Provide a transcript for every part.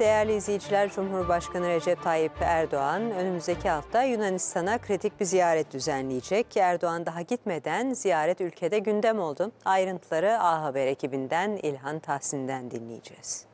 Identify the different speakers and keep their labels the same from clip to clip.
Speaker 1: Değerli izleyiciler, Cumhurbaşkanı Recep Tayyip Erdoğan önümüzdeki hafta Yunanistan'a kritik bir ziyaret düzenleyecek. Erdoğan daha gitmeden ziyaret ülkede gündem oldu. Ayrıntıları A Haber ekibinden İlhan Tahsin'den dinleyeceğiz.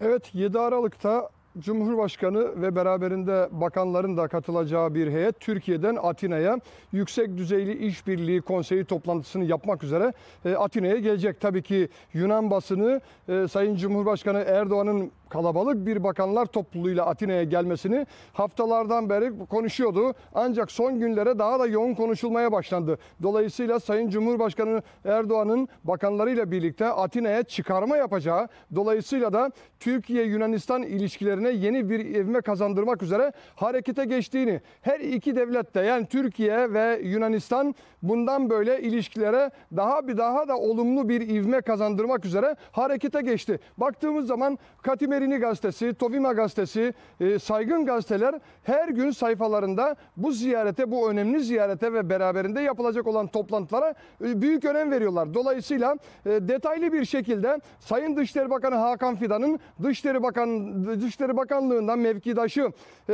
Speaker 1: Evet 7 Aralık'ta Cumhurbaşkanı ve beraberinde bakanların da katılacağı bir heyet Türkiye'den Atina'ya yüksek düzeyli işbirliği konseyi toplantısını yapmak üzere e, Atina'ya gelecek. Tabii ki Yunan basını e, Sayın Cumhurbaşkanı Erdoğan'ın kalabalık bir bakanlar topluluğuyla Atina'ya gelmesini haftalardan beri konuşuyordu. Ancak son günlere daha da yoğun konuşulmaya başlandı. Dolayısıyla Sayın Cumhurbaşkanı Erdoğan'ın bakanlarıyla birlikte Atina'ya çıkarma yapacağı, dolayısıyla da Türkiye-Yunanistan ilişkilerine yeni bir evime kazandırmak üzere harekete geçtiğini, her iki devlette yani Türkiye ve Yunanistan bundan böyle ilişkilere daha bir daha da olumlu bir ivme kazandırmak üzere harekete geçti. Baktığımız zaman Katime Haberini Gazetesi, Tovima Gazetesi, e, Saygın Gazeteler her gün sayfalarında bu ziyarete, bu önemli ziyarete ve beraberinde yapılacak olan toplantılara e, büyük önem veriyorlar. Dolayısıyla e, detaylı bir şekilde Sayın Dışişleri Bakanı Hakan Fidan'ın Dışişleri, Bakan, Dışişleri Bakanlığı'ndan mevkidaşı e,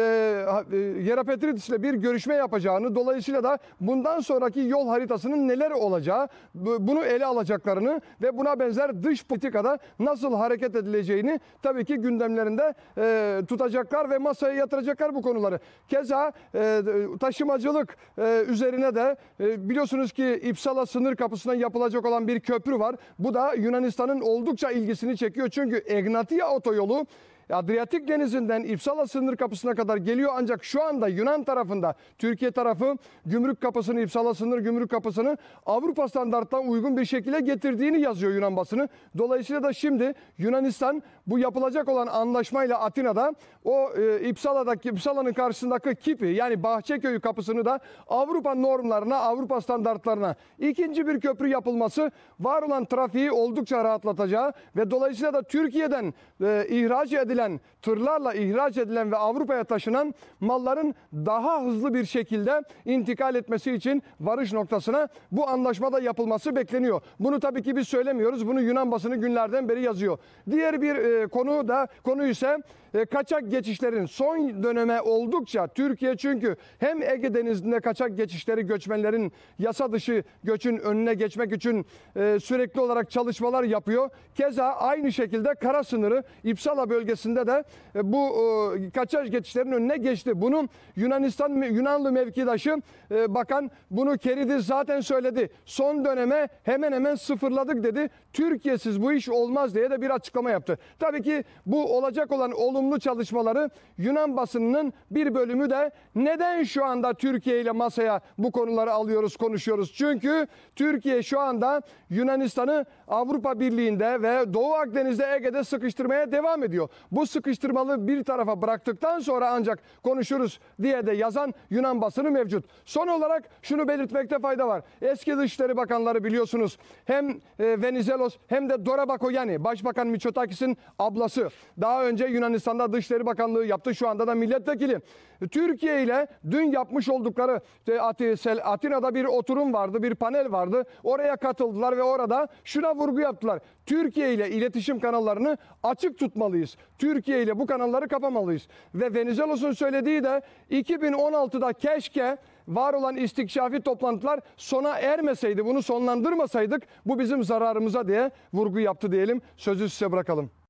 Speaker 1: e, Yera Petridis ile bir görüşme yapacağını, dolayısıyla da bundan sonraki yol haritasının neler olacağı, bunu ele alacaklarını ve buna benzer dış politikada nasıl hareket edileceğini tabii ki belki gündemlerinde e, tutacaklar ve masaya yatıracaklar bu konuları. Keza e, taşımacılık e, üzerine de e, biliyorsunuz ki İpsala sınır kapısından yapılacak olan bir köprü var. Bu da Yunanistan'ın oldukça ilgisini çekiyor. Çünkü Egnatia otoyolu e, Adriyatik denizinden İpsala sınır kapısına kadar geliyor ancak şu anda Yunan tarafında Türkiye tarafı gümrük kapısını İpsala sınır gümrük kapısını Avrupa standartlarına uygun bir şekilde getirdiğini yazıyor Yunan basını. Dolayısıyla da şimdi Yunanistan bu yapılacak olan anlaşmayla Atina'da o e, İpsala'daki İpsala'nın karşısındaki Kipi yani Bahçeköy kapısını da Avrupa normlarına, Avrupa standartlarına ikinci bir köprü yapılması var olan trafiği oldukça rahatlatacağı ve dolayısıyla da Türkiye'den e, ihraç edilen edilen, tırlarla ihraç edilen ve Avrupa'ya taşınan malların daha hızlı bir şekilde intikal etmesi için varış noktasına bu anlaşmada yapılması bekleniyor. Bunu tabii ki biz söylemiyoruz. Bunu Yunan basını günlerden beri yazıyor. Diğer bir e, konu da konu ise e, kaçak geçişlerin son döneme oldukça Türkiye çünkü hem Ege Denizi'nde kaçak geçişleri göçmenlerin yasa dışı göçün önüne geçmek için e, sürekli olarak çalışmalar yapıyor. Keza aynı şekilde kara sınırı İpsala bölgesi sayesinde de e, bu kaçış geçişlerin önüne geçti. Bunu Yunanistan Yunanlı mevkidaşı e, bakan bunu keridi zaten söyledi. Son döneme hemen hemen sıfırladık dedi. Türkiye'siz bu iş olmaz diye de bir açıklama yaptı. Tabii ki bu olacak olan olumlu çalışmaları Yunan basınının bir bölümü de neden şu anda Türkiye ile masaya bu konuları alıyoruz, konuşuyoruz? Çünkü Türkiye şu anda Yunanistan'ı Avrupa Birliği'nde ve Doğu Akdeniz'de Ege'de sıkıştırmaya devam ediyor. Bu sıkıştırmalı bir tarafa bıraktıktan sonra ancak konuşuruz diye de yazan Yunan basını mevcut. Son olarak şunu belirtmekte fayda var. Eski Dışişleri Bakanları biliyorsunuz hem e, Venizelos hem de Dora Bakoyani Başbakan Mitsotakis'in ablası. Daha önce Yunanistan'da Dışişleri Bakanlığı yaptı. Şu anda da milletvekili. Türkiye ile dün yapmış oldukları e, Atina'da bir oturum vardı, bir panel vardı. Oraya katıldılar ve orada şuna vurgu yaptılar. Türkiye ile iletişim kanallarını açık tutmalıyız. Türkiye ile bu kanalları kapamalıyız. Ve Venizelos'un söylediği de 2016'da keşke var olan istikşafi toplantılar sona ermeseydi, bunu sonlandırmasaydık bu bizim zararımıza diye vurgu yaptı diyelim. Sözü size bırakalım.